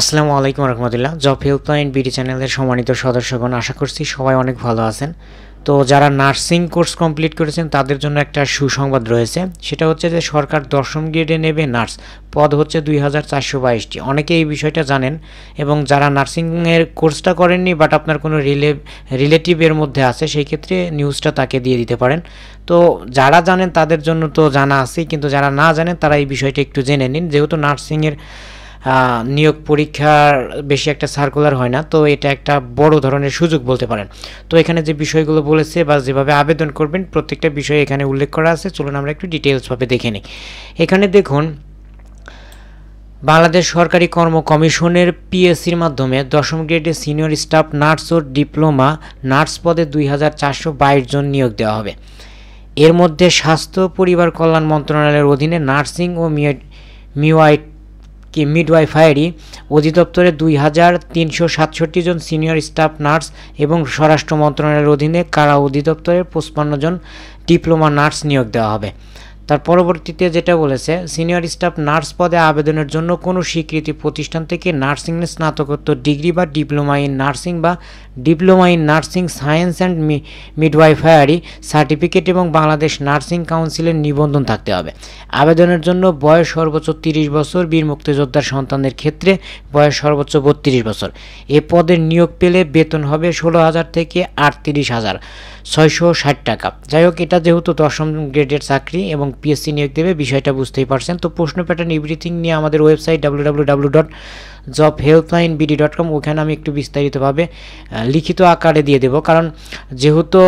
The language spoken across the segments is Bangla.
আসসালামু আলাইকুম রহমতুল্লাহ জব হেল্প লাইন বিডি চ্যানেলের সম্মানিত সদস্যগণ আশা করছি সবাই অনেক ভালো আছেন তো যারা নার্সিং কোর্স কমপ্লিট করেছেন তাদের জন্য একটা সুসংবাদ রয়েছে সেটা হচ্ছে যে সরকার দশম গ্রেডে নেবে নার্স পদ হচ্ছে দুই হাজার চারশো বাইশটি অনেকে এই বিষয়টা জানেন এবং যারা নার্সিংয়ের কোর্সটা করেননি বাট আপনার কোনো রিলে রিলেটিভের মধ্যে আছে সেই ক্ষেত্রে নিউজটা তাকে দিয়ে দিতে পারেন তো যারা জানেন তাদের জন্য তো জানা আছেই কিন্তু যারা না জানেন তারা এই বিষয়টা একটু জেনে নিন যেহেতু নার্সিংয়ের নিয়োগ পরীক্ষার বেশি একটা সার্কুলার হয় না তো এটা একটা বড় ধরনের সুযোগ বলতে পারেন তো এখানে যে বিষয়গুলো বলেছে বা যেভাবে আবেদন করবেন প্রত্যেকটা বিষয় এখানে উল্লেখ করা আছে চলুন আমরা একটু ডিটেলসভাবে দেখে নিই এখানে দেখুন বাংলাদেশ সরকারি কর্ম কমিশনের পিএসসির মাধ্যমে দশম গ্রেডে সিনিয়র স্টাফ নার্স ও ডিপ্লোমা নার্স পদে দুই জন নিয়োগ দেওয়া হবে এর মধ্যে স্বাস্থ্য পরিবার কল্যাণ মন্ত্রণালয়ের অধীনে নার্সিং ও মিউয়াইট কি মিডওয়াইফায়ারি অধিদপ্তরে দুই হাজার তিনশো সাতষট্টি জন সিনিয়র স্টাফ নার্স এবং স্বরাষ্ট্র মন্ত্রণালয়ের অধীনে কারা অধিদপ্তরের পঁচপান্ন জন ডিপ্লোমা নার্স নিয়োগ দেওয়া হবে তার পরবর্তীতে যেটা বলেছে সিনিয়র স্টাফ নার্স পদে আবেদনের জন্য কোনো স্বীকৃতি প্রতিষ্ঠান থেকে নার্সিং স্নাতকোত্তর ডিগ্রি বা ডিপ্লোমা ইন নার্সিং বা diploma in nursing science and midwifery certificate এবং বাংলাদেশ নার্সিং কাউন্সিলের নিবন্ধন থাকতে হবে আবেদনের জন্য বয়স সর্বোচ্চ তিরিশ বছর বীর মুক্তিযোদ্ধার সন্তানদের ক্ষেত্রে বয়স সর্বোচ্চ বত্রিশ বছর এ পদের নিয়োগ পেলে বেতন হবে ষোলো হাজার থেকে আটত্রিশ হাজার ছয়শো ষাট টাকা যাই হোক এটা যেহেতু দশম গ্রেডের চাকরি এবং পিএসসি নিয়োগ দেবে বিষয়টা বুঝতেই পারছেন তো প্রশ্ন প্যাটার্ন এভরিথিং নিয়ে আমাদের website W dot job helpline BD dot com ওখানে আমি একটু বিস্তারিতভাবে লিখিত আকারে দিয়ে দেব কারণ যেহেতু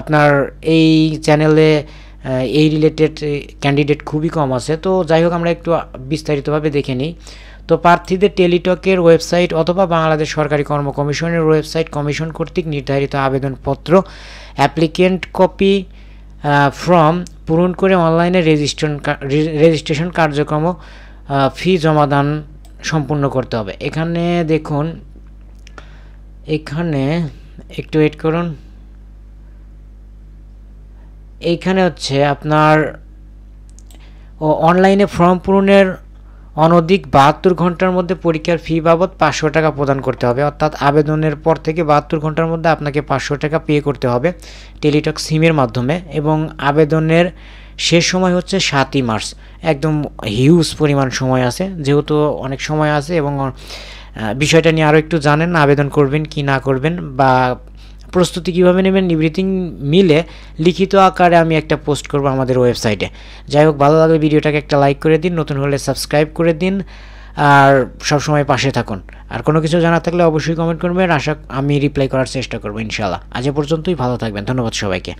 আপনার এই চ্যানেলে এই রিলেটেড ক্যান্ডিডেট খুবই কম আছে তো যাই হোক আমরা একটু বিস্তারিতভাবে দেখে নিই তো প্রার্থীদের টেলিটকের ওয়েবসাইট অথবা বাংলাদেশ সরকারি কর্ম কমিশনের ওয়েবসাইট কমিশন কর্তৃক নির্ধারিত আবেদনপত্র অ্যাপ্লিকেন্ট কপি ফ্রম পূরণ করে অনলাইনে রেজিস্ট্রেশন রেজিস্ট্রেশন কার্যক্রম ফি জমাদান সম্পূর্ণ করতে হবে এখানে দেখুন এখানে একটু ওয়েট করুন এইখানে হচ্ছে আপনার অনলাইনে ফর্ম পূরণের অনধিক বাহাত্তর ঘন্টার মধ্যে পরীক্ষার ফি বাবদ পাঁচশো টাকা প্রদান করতে হবে অর্থাৎ আবেদনের পর থেকে বাহাত্তর ঘন্টার মধ্যে আপনাকে পাঁচশো টাকা পে করতে হবে টেলিটক সিমের মাধ্যমে এবং আবেদনের শেষ সময় হচ্ছে সাতই মার্চ একদম হিউজ পরিমাণ সময় আছে যেহেতু অনেক সময় আছে এবং বিষয়টা নিয়ে আরও একটু জানেন আবেদন করবেন কি না করবেন বা প্রস্তুতি কীভাবে নেবেন এভরিথিং মিলে লিখিত আকারে আমি একটা পোস্ট করব আমাদের ওয়েবসাইটে যাই হোক ভালো লাগলে ভিডিওটাকে একটা লাইক করে দিন নতুন হলে সাবস্ক্রাইব করে দিন আর সবসময় পাশে থাকুন আর কোনো কিছু জানা থাকলে অবশ্যই কমেন্ট করবেন আশা আমি রিপ্লাই করার চেষ্টা করবো ইনশাআল্লাহ আজ পর্যন্তই ভালো থাকবেন ধন্যবাদ সবাইকে